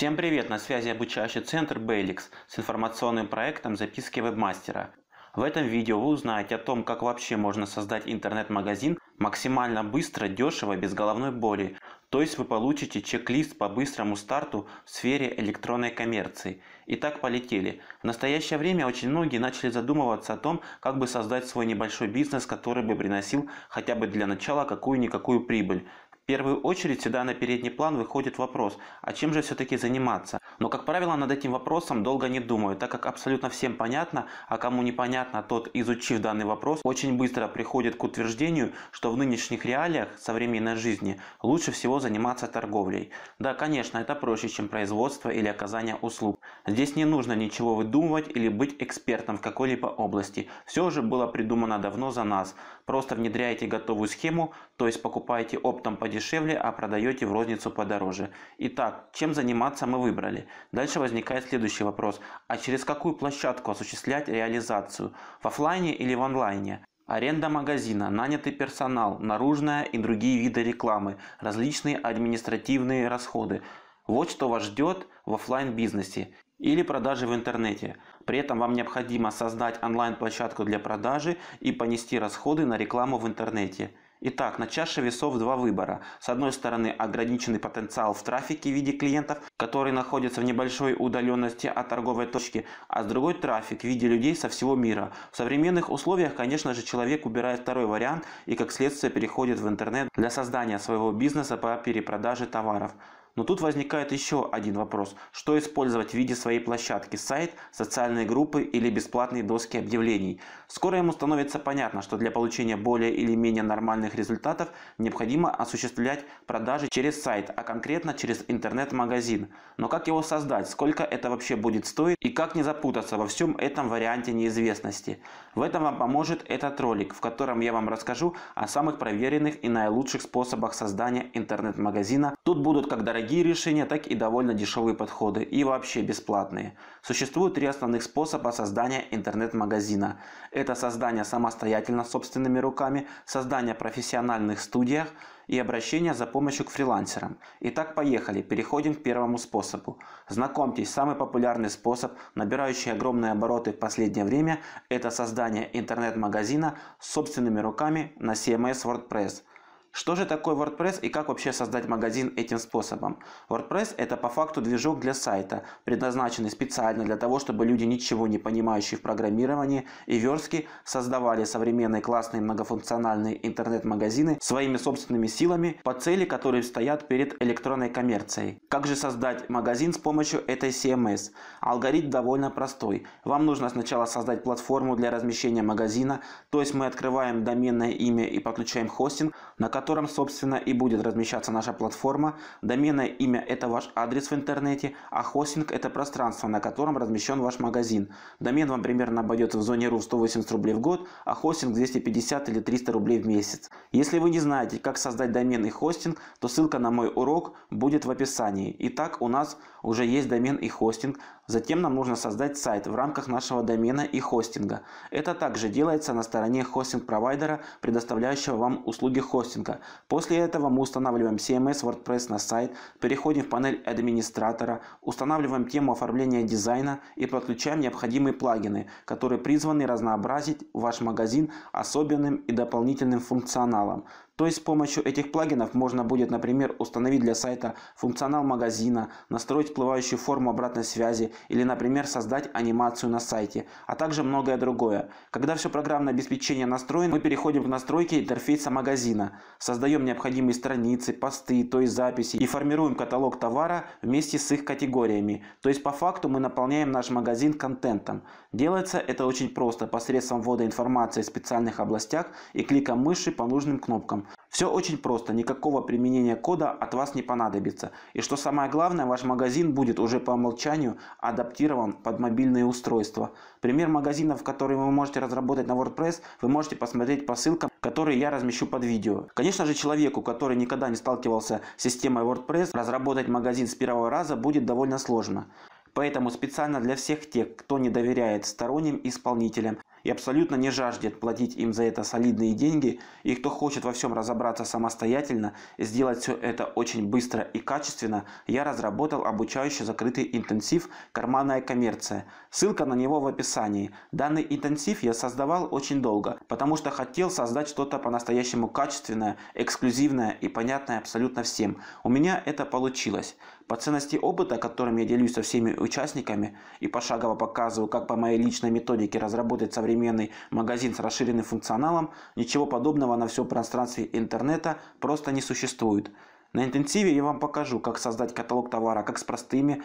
Всем привет! На связи обучающий центр Беликс с информационным проектом «Записки вебмастера». В этом видео вы узнаете о том, как вообще можно создать интернет-магазин максимально быстро, дешево, без головной боли. То есть вы получите чек-лист по быстрому старту в сфере электронной коммерции. Итак, полетели. В настоящее время очень многие начали задумываться о том, как бы создать свой небольшой бизнес, который бы приносил хотя бы для начала какую-никакую прибыль. В первую очередь сюда на передний план выходит вопрос, а чем же все-таки заниматься? Но, как правило, над этим вопросом долго не думаю, так как абсолютно всем понятно, а кому непонятно, тот, изучив данный вопрос, очень быстро приходит к утверждению, что в нынешних реалиях современной жизни лучше всего заниматься торговлей. Да, конечно, это проще, чем производство или оказание услуг. Здесь не нужно ничего выдумывать или быть экспертом в какой-либо области. Все уже было придумано давно за нас. Просто внедряете готовую схему, то есть покупаете оптом подешевле, а продаете в розницу подороже. Итак, чем заниматься мы выбрали? Дальше возникает следующий вопрос. А через какую площадку осуществлять реализацию? В офлайне или в онлайне? Аренда магазина, нанятый персонал, наружная и другие виды рекламы, различные административные расходы. Вот что вас ждет в офлайн бизнесе или продажи в интернете. При этом вам необходимо создать онлайн-площадку для продажи и понести расходы на рекламу в интернете. Итак, на чаше весов два выбора. С одной стороны, ограниченный потенциал в трафике в виде клиентов, которые находятся в небольшой удаленности от торговой точки, а с другой трафик в виде людей со всего мира. В современных условиях, конечно же, человек убирает второй вариант и как следствие переходит в интернет для создания своего бизнеса по перепродаже товаров. Но тут возникает еще один вопрос. Что использовать в виде своей площадки? Сайт, социальные группы или бесплатные доски объявлений? Скоро ему становится понятно, что для получения более или менее нормальных результатов необходимо осуществлять продажи через сайт, а конкретно через интернет-магазин. Но как его создать? Сколько это вообще будет стоить? И как не запутаться во всем этом варианте неизвестности? В этом вам поможет этот ролик, в котором я вам расскажу о самых проверенных и наилучших способах создания интернет-магазина. Тут будут как дорогие дорогие решения, так и довольно дешевые подходы и вообще бесплатные. Существует три основных способа создания интернет-магазина. Это создание самостоятельно собственными руками, создание в профессиональных студиях и обращение за помощью к фрилансерам. Итак, поехали, переходим к первому способу. Знакомьтесь, самый популярный способ, набирающий огромные обороты в последнее время, это создание интернет-магазина собственными руками на CMS WordPress – что же такое WordPress и как вообще создать магазин этим способом? WordPress – это по факту движок для сайта, предназначенный специально для того, чтобы люди, ничего не понимающие в программировании и верстке, создавали современные классные многофункциональные интернет-магазины своими собственными силами по цели, которые стоят перед электронной коммерцией. Как же создать магазин с помощью этой CMS? Эм Алгоритм довольно простой. Вам нужно сначала создать платформу для размещения магазина, то есть мы открываем доменное имя и подключаем хостинг, на котором, собственно, и будет размещаться наша платформа. Доменное имя – это ваш адрес в интернете, а хостинг – это пространство, на котором размещен ваш магазин. Домен вам примерно обойдется в зоне РУ 180 рублей в год, а хостинг 250 или 300 рублей в месяц. Если вы не знаете, как создать домен и хостинг, то ссылка на мой урок будет в описании. Итак, у нас уже есть домен и хостинг. Затем нам нужно создать сайт в рамках нашего домена и хостинга. Это также делается на стороне хостинг-провайдера, предоставляющего вам услуги хостинга хостинга. После этого мы устанавливаем CMS WordPress на сайт, переходим в панель администратора, устанавливаем тему оформления дизайна и подключаем необходимые плагины, которые призваны разнообразить ваш магазин особенным и дополнительным функционалом. То есть с помощью этих плагинов можно будет, например, установить для сайта функционал магазина, настроить всплывающую форму обратной связи или, например, создать анимацию на сайте, а также многое другое. Когда все программное обеспечение настроено, мы переходим к настройке интерфейса магазина, создаем необходимые страницы, посты, то есть записи и формируем каталог товара вместе с их категориями. То есть по факту мы наполняем наш магазин контентом. Делается это очень просто посредством ввода информации в специальных областях и клика мыши по нужным кнопкам. Все очень просто, никакого применения кода от вас не понадобится. И что самое главное, ваш магазин будет уже по умолчанию адаптирован под мобильные устройства. Пример магазинов, которые вы можете разработать на WordPress, вы можете посмотреть по ссылкам, которые я размещу под видео. Конечно же, человеку, который никогда не сталкивался с системой WordPress, разработать магазин с первого раза будет довольно сложно. Поэтому специально для всех тех, кто не доверяет сторонним исполнителям, и абсолютно не жаждет платить им за это солидные деньги, и кто хочет во всем разобраться самостоятельно, сделать все это очень быстро и качественно, я разработал обучающий закрытый интенсив «Карманная коммерция». Ссылка на него в описании. Данный интенсив я создавал очень долго, потому что хотел создать что-то по-настоящему качественное, эксклюзивное и понятное абсолютно всем. У меня это получилось. По ценности опыта, которым я делюсь со всеми участниками и пошагово показываю, как по моей личной методике разработать современные современный магазин с расширенным функционалом, ничего подобного на всем пространстве интернета просто не существует. На интенсиве я вам покажу, как создать каталог товара как с простыми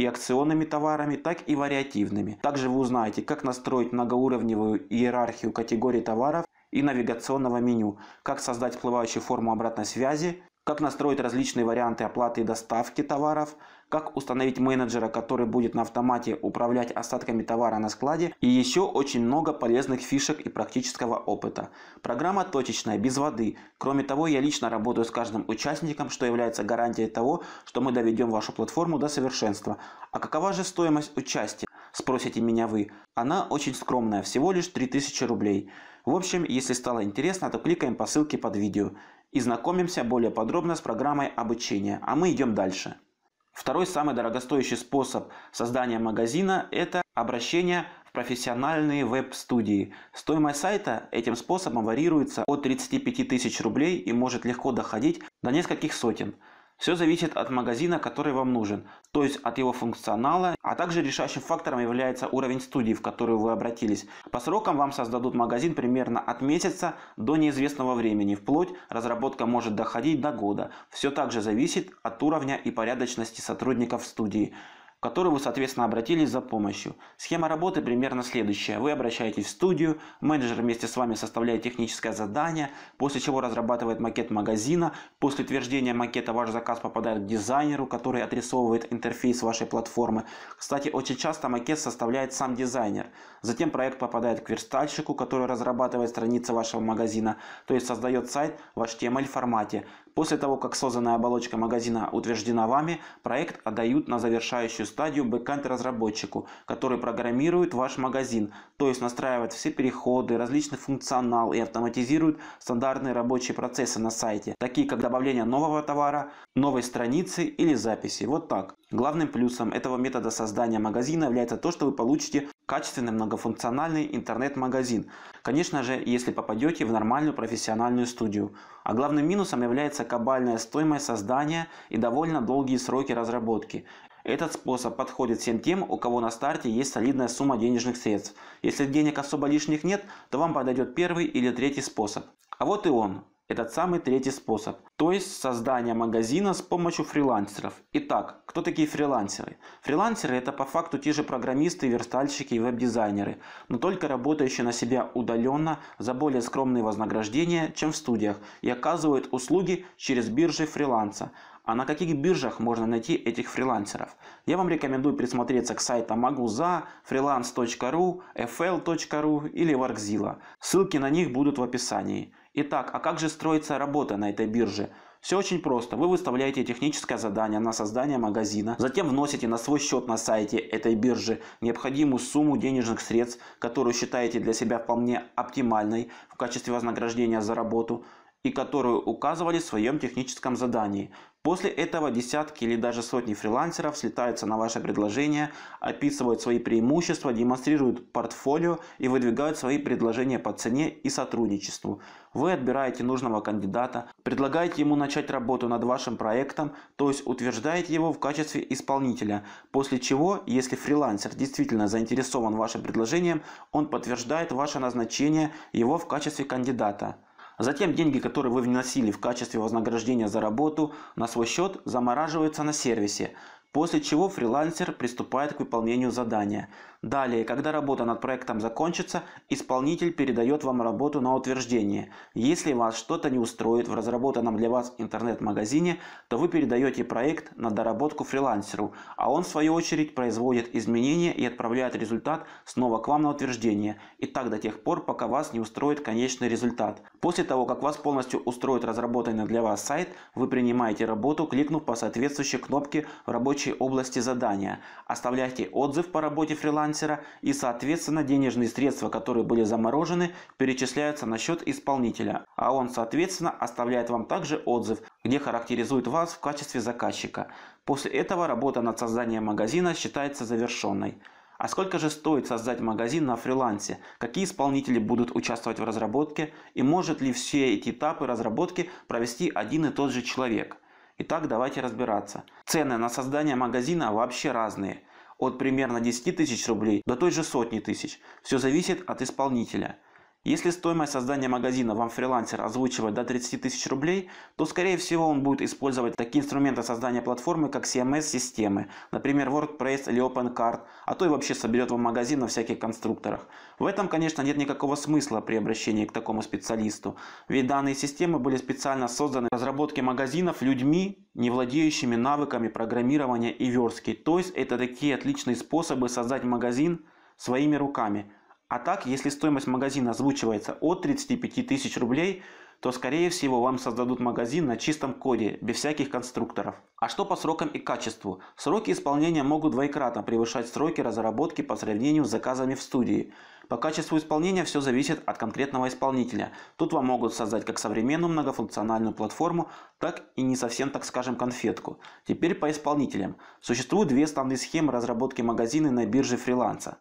и акционными товарами, так и вариативными. Также вы узнаете, как настроить многоуровневую иерархию категорий товаров и навигационного меню, как создать всплывающую форму обратной связи, как настроить различные варианты оплаты и доставки товаров, как установить менеджера, который будет на автомате управлять остатками товара на складе и еще очень много полезных фишек и практического опыта. Программа точечная, без воды. Кроме того, я лично работаю с каждым участником, что является гарантией того, что мы доведем вашу платформу до совершенства. А какова же стоимость участия? спросите меня вы. Она очень скромная, всего лишь 3000 рублей. В общем, если стало интересно, то кликаем по ссылке под видео и знакомимся более подробно с программой обучения, а мы идем дальше. Второй самый дорогостоящий способ создания магазина – это обращение в профессиональные веб-студии. Стоимость сайта этим способом варьируется от 35 тысяч рублей и может легко доходить до нескольких сотен. Все зависит от магазина, который вам нужен, то есть от его функционала, а также решающим фактором является уровень студии, в которую вы обратились. По срокам вам создадут магазин примерно от месяца до неизвестного времени, вплоть разработка может доходить до года. Все также зависит от уровня и порядочности сотрудников студии к которой вы, соответственно, обратились за помощью. Схема работы примерно следующая. Вы обращаетесь в студию, менеджер вместе с вами составляет техническое задание, после чего разрабатывает макет магазина. После утверждения макета ваш заказ попадает к дизайнеру, который отрисовывает интерфейс вашей платформы. Кстати, очень часто макет составляет сам дизайнер. Затем проект попадает к верстальщику, который разрабатывает страницы вашего магазина, то есть создает сайт в HTML формате. После того, как созданная оболочка магазина утверждена вами, проект отдают на завершающую стадию бэкэнд-разработчику, который программирует ваш магазин, то есть настраивает все переходы, различный функционал и автоматизирует стандартные рабочие процессы на сайте, такие как добавление нового товара, новой страницы или записи. Вот так. Главным плюсом этого метода создания магазина является то, что вы получите качественный многофункциональный интернет-магазин, Конечно же, если попадете в нормальную профессиональную студию. А главным минусом является кабальная стоимость создания и довольно долгие сроки разработки. Этот способ подходит всем тем, у кого на старте есть солидная сумма денежных средств. Если денег особо лишних нет, то вам подойдет первый или третий способ. А вот и он. Этот самый третий способ, то есть создание магазина с помощью фрилансеров. Итак, кто такие фрилансеры? Фрилансеры это по факту те же программисты, верстальщики и веб-дизайнеры, но только работающие на себя удаленно за более скромные вознаграждения, чем в студиях, и оказывают услуги через биржи фриланса. А на каких биржах можно найти этих фрилансеров? Я вам рекомендую присмотреться к сайтам Aguza, freelance.ru, fl.ru или Workzilla. Ссылки на них будут в описании. Итак, а как же строится работа на этой бирже? Все очень просто. Вы выставляете техническое задание на создание магазина, затем вносите на свой счет на сайте этой биржи необходимую сумму денежных средств, которую считаете для себя вполне оптимальной в качестве вознаграждения за работу и которую указывали в своем техническом задании. После этого десятки или даже сотни фрилансеров слетаются на ваше предложение, описывают свои преимущества, демонстрируют портфолио и выдвигают свои предложения по цене и сотрудничеству. Вы отбираете нужного кандидата, предлагаете ему начать работу над вашим проектом, то есть утверждаете его в качестве исполнителя, после чего, если фрилансер действительно заинтересован вашим предложением, он подтверждает ваше назначение его в качестве кандидата. А затем деньги, которые вы вносили в качестве вознаграждения за работу на свой счет, замораживаются на сервисе, после чего фрилансер приступает к выполнению задания. Далее, когда работа над проектом закончится, исполнитель передает вам работу на утверждение. Если вас что-то не устроит в разработанном для вас интернет-магазине, то вы передаете проект на доработку фрилансеру, а он в свою очередь производит изменения и отправляет результат снова к вам на утверждение, и так до тех пор, пока вас не устроит конечный результат. После того, как вас полностью устроит разработанный для вас сайт, вы принимаете работу, кликнув по соответствующей кнопке в рабочем рабочей области задания. Оставляйте отзыв по работе фрилансера и, соответственно, денежные средства, которые были заморожены, перечисляются на счет исполнителя. А он, соответственно, оставляет вам также отзыв, где характеризует вас в качестве заказчика. После этого работа над созданием магазина считается завершенной. А сколько же стоит создать магазин на фрилансе? Какие исполнители будут участвовать в разработке? И может ли все эти этапы разработки провести один и тот же человек? Итак, давайте разбираться. Цены на создание магазина вообще разные. От примерно 10 тысяч рублей до той же сотни тысяч. Все зависит от исполнителя. Если стоимость создания магазина вам фрилансер озвучивает до 30 тысяч рублей, то скорее всего он будет использовать такие инструменты создания платформы, как CMS-системы, например WordPress или OpenCart, а то и вообще соберет вам магазин на всяких конструкторах. В этом, конечно, нет никакого смысла при обращении к такому специалисту, ведь данные системы были специально созданы для разработки магазинов людьми, не владеющими навыками программирования и верстки. То есть это такие отличные способы создать магазин своими руками – а так, если стоимость магазина озвучивается от 35 тысяч рублей, то скорее всего вам создадут магазин на чистом коде, без всяких конструкторов. А что по срокам и качеству? Сроки исполнения могут двойкратно превышать сроки разработки по сравнению с заказами в студии. По качеству исполнения все зависит от конкретного исполнителя. Тут вам могут создать как современную многофункциональную платформу, так и не совсем, так скажем, конфетку. Теперь по исполнителям. Существуют две основные схемы разработки магазина на бирже фриланса.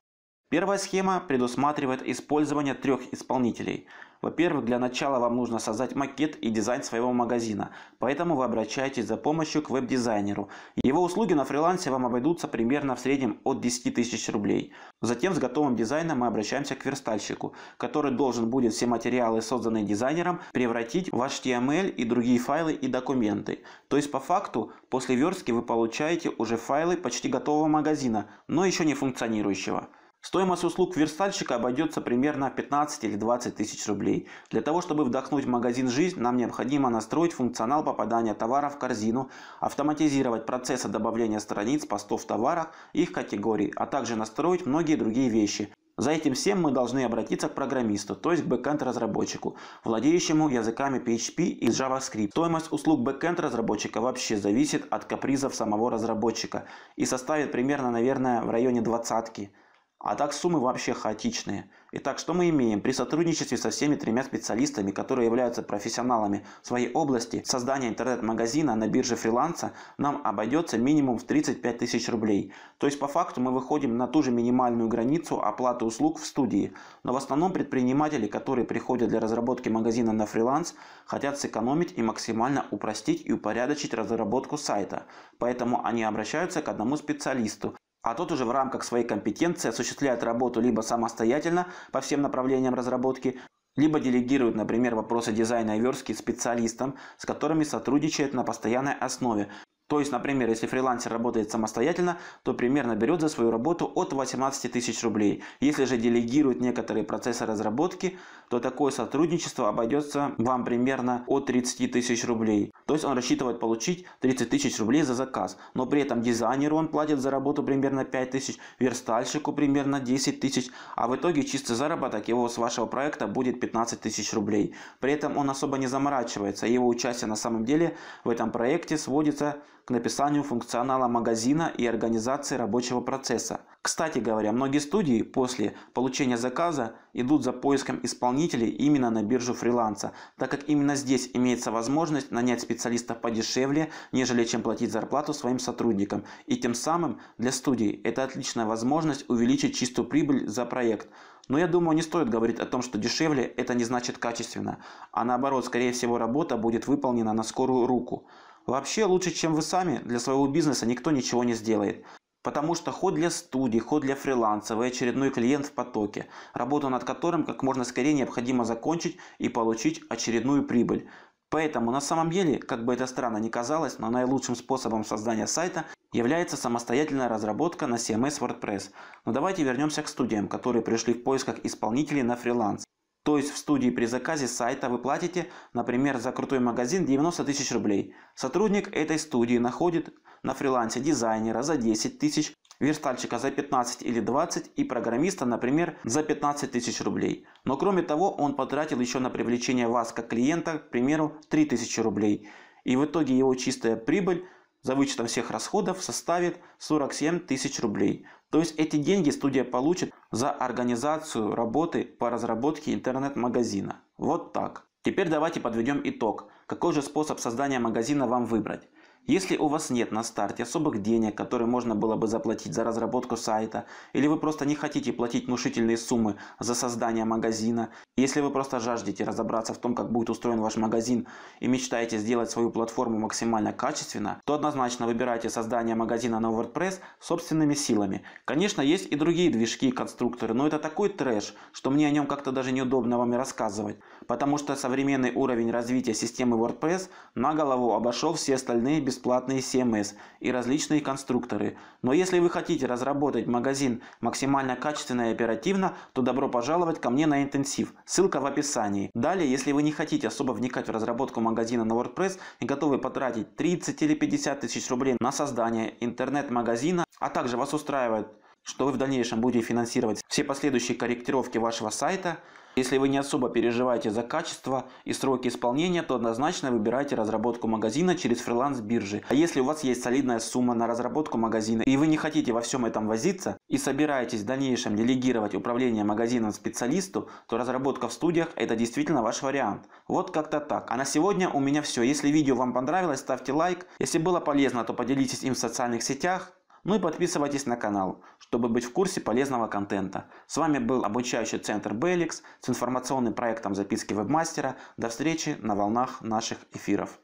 Первая схема предусматривает использование трех исполнителей. Во-первых, для начала вам нужно создать макет и дизайн своего магазина, поэтому вы обращаетесь за помощью к веб-дизайнеру. Его услуги на фрилансе вам обойдутся примерно в среднем от 10 тысяч рублей. Затем с готовым дизайном мы обращаемся к верстальщику, который должен будет все материалы, созданные дизайнером, превратить в HTML и другие файлы и документы. То есть по факту после верстки вы получаете уже файлы почти готового магазина, но еще не функционирующего. Стоимость услуг верстальщика обойдется примерно 15 или 20 тысяч рублей. Для того, чтобы вдохнуть в магазин «Жизнь», нам необходимо настроить функционал попадания товара в корзину, автоматизировать процессы добавления страниц, постов в товарах, их категорий, а также настроить многие другие вещи. За этим всем мы должны обратиться к программисту, то есть к бэкэнд-разработчику, владеющему языками PHP и JavaScript. Стоимость услуг бэкэнд-разработчика вообще зависит от капризов самого разработчика и составит примерно, наверное, в районе двадцатки. А так суммы вообще хаотичные. Итак, что мы имеем? При сотрудничестве со всеми тремя специалистами, которые являются профессионалами своей области, создание интернет-магазина на бирже фриланса нам обойдется минимум в 35 тысяч рублей. То есть по факту мы выходим на ту же минимальную границу оплаты услуг в студии. Но в основном предприниматели, которые приходят для разработки магазина на фриланс, хотят сэкономить и максимально упростить и упорядочить разработку сайта. Поэтому они обращаются к одному специалисту, а тот уже в рамках своей компетенции осуществляет работу либо самостоятельно по всем направлениям разработки, либо делегирует, например, вопросы дизайна и верстки специалистам, с которыми сотрудничает на постоянной основе, то есть, например, если фрилансер работает самостоятельно, то примерно берет за свою работу от 18 тысяч рублей. Если же делегирует некоторые процессы разработки, то такое сотрудничество обойдется вам примерно от 30 тысяч рублей. То есть он рассчитывает получить 30 тысяч рублей за заказ. Но при этом дизайнеру он платит за работу примерно 5 тысяч, верстальщику примерно 10 тысяч, а в итоге чистый заработок его с вашего проекта будет 15 тысяч рублей. При этом он особо не заморачивается, его участие на самом деле в этом проекте сводится написанию функционала магазина и организации рабочего процесса. Кстати говоря, многие студии после получения заказа идут за поиском исполнителей именно на биржу фриланса, так как именно здесь имеется возможность нанять специалистов подешевле, нежели чем платить зарплату своим сотрудникам. И тем самым для студии это отличная возможность увеличить чистую прибыль за проект. Но я думаю, не стоит говорить о том, что дешевле это не значит качественно, а наоборот, скорее всего, работа будет выполнена на скорую руку. Вообще лучше, чем вы сами, для своего бизнеса никто ничего не сделает. Потому что ход для студии, ход для фриланса, вы очередной клиент в потоке, работу над которым как можно скорее необходимо закончить и получить очередную прибыль. Поэтому на самом деле, как бы это странно ни казалось, но наилучшим способом создания сайта является самостоятельная разработка на CMS WordPress. Но давайте вернемся к студиям, которые пришли в поисках исполнителей на фриланс. То есть в студии при заказе сайта вы платите, например, за крутой магазин 90 тысяч рублей. Сотрудник этой студии находит на фрилансе дизайнера за 10 тысяч, верстальщика за 15 или 20 и программиста, например, за 15 тысяч рублей. Но кроме того, он потратил еще на привлечение вас как клиента, к примеру, 3 тысячи рублей. И в итоге его чистая прибыль за вычетом всех расходов составит 47 тысяч рублей. То есть эти деньги студия получит за организацию работы по разработке интернет-магазина. Вот так. Теперь давайте подведем итог. Какой же способ создания магазина вам выбрать? Если у вас нет на старте особых денег, которые можно было бы заплатить за разработку сайта, или вы просто не хотите платить внушительные суммы за создание магазина, если вы просто жаждете разобраться в том, как будет устроен ваш магазин и мечтаете сделать свою платформу максимально качественно, то однозначно выбирайте создание магазина на WordPress собственными силами. Конечно, есть и другие движки и конструкторы, но это такой трэш, что мне о нем как-то даже неудобно вам и рассказывать, потому что современный уровень развития системы WordPress на голову обошел все остальные без бесплатные CMS эм и различные конструкторы. Но если вы хотите разработать магазин максимально качественно и оперативно, то добро пожаловать ко мне на интенсив. Ссылка в описании. Далее, если вы не хотите особо вникать в разработку магазина на WordPress и готовы потратить 30 или 50 тысяч рублей на создание интернет-магазина, а также вас устраивает, что вы в дальнейшем будете финансировать все последующие корректировки вашего сайта, если вы не особо переживаете за качество и сроки исполнения, то однозначно выбирайте разработку магазина через фриланс-биржи. А если у вас есть солидная сумма на разработку магазина и вы не хотите во всем этом возиться и собираетесь в дальнейшем делегировать управление магазином специалисту, то разработка в студиях это действительно ваш вариант. Вот как-то так. А на сегодня у меня все. Если видео вам понравилось, ставьте лайк. Если было полезно, то поделитесь им в социальных сетях. Ну и подписывайтесь на канал, чтобы быть в курсе полезного контента. С вами был обучающий центр Беликс с информационным проектом записки вебмастера. До встречи на волнах наших эфиров.